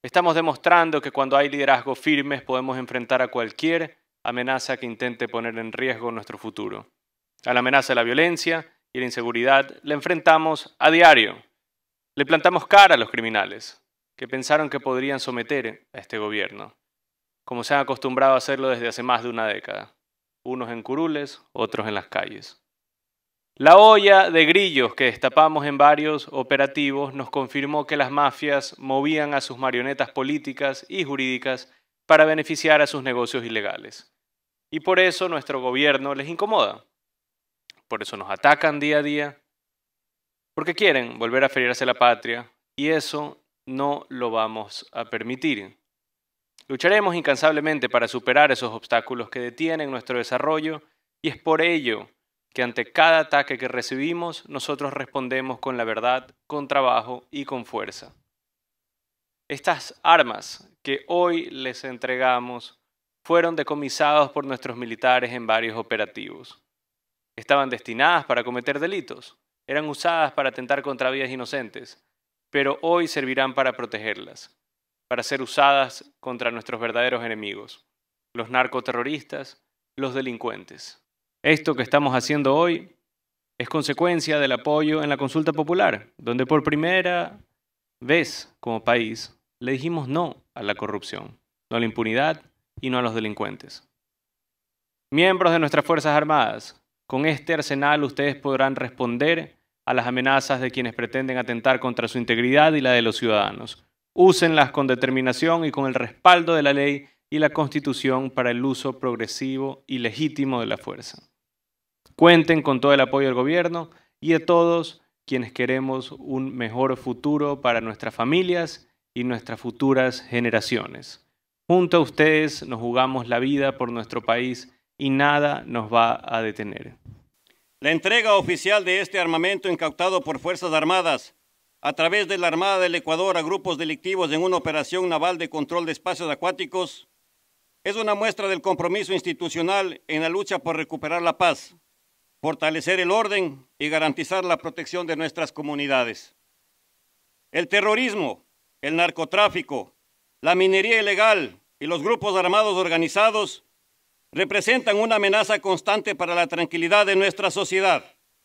Estamos demostrando que cuando hay liderazgo firmes podemos enfrentar a cualquier amenaza que intente poner en riesgo nuestro futuro. A la amenaza de la violencia y la inseguridad la enfrentamos a diario. Le plantamos cara a los criminales, que pensaron que podrían someter a este gobierno, como se han acostumbrado a hacerlo desde hace más de una década, unos en curules, otros en las calles. La olla de grillos que destapamos en varios operativos nos confirmó que las mafias movían a sus marionetas políticas y jurídicas para beneficiar a sus negocios ilegales. Y por eso nuestro gobierno les incomoda. Por eso nos atacan día a día. Porque quieren volver a a la patria y eso no lo vamos a permitir. Lucharemos incansablemente para superar esos obstáculos que detienen nuestro desarrollo y es por ello ante cada ataque que recibimos nosotros respondemos con la verdad, con trabajo y con fuerza. Estas armas que hoy les entregamos fueron decomisadas por nuestros militares en varios operativos. Estaban destinadas para cometer delitos, eran usadas para atentar contra vidas inocentes, pero hoy servirán para protegerlas, para ser usadas contra nuestros verdaderos enemigos, los narcoterroristas, los delincuentes. Esto que estamos haciendo hoy es consecuencia del apoyo en la consulta popular, donde por primera vez como país le dijimos no a la corrupción, no a la impunidad y no a los delincuentes. Miembros de nuestras Fuerzas Armadas, con este arsenal ustedes podrán responder a las amenazas de quienes pretenden atentar contra su integridad y la de los ciudadanos. Úsenlas con determinación y con el respaldo de la ley y la Constitución para el uso progresivo y legítimo de la fuerza. Cuenten con todo el apoyo del gobierno y de todos quienes queremos un mejor futuro para nuestras familias y nuestras futuras generaciones. Junto a ustedes nos jugamos la vida por nuestro país y nada nos va a detener. La entrega oficial de este armamento incautado por Fuerzas Armadas a través de la Armada del Ecuador a grupos delictivos en una operación naval de control de espacios acuáticos es una muestra del compromiso institucional en la lucha por recuperar la paz, fortalecer el orden y garantizar la protección de nuestras comunidades. El terrorismo, el narcotráfico, la minería ilegal y los grupos armados organizados representan una amenaza constante para la tranquilidad de nuestra sociedad.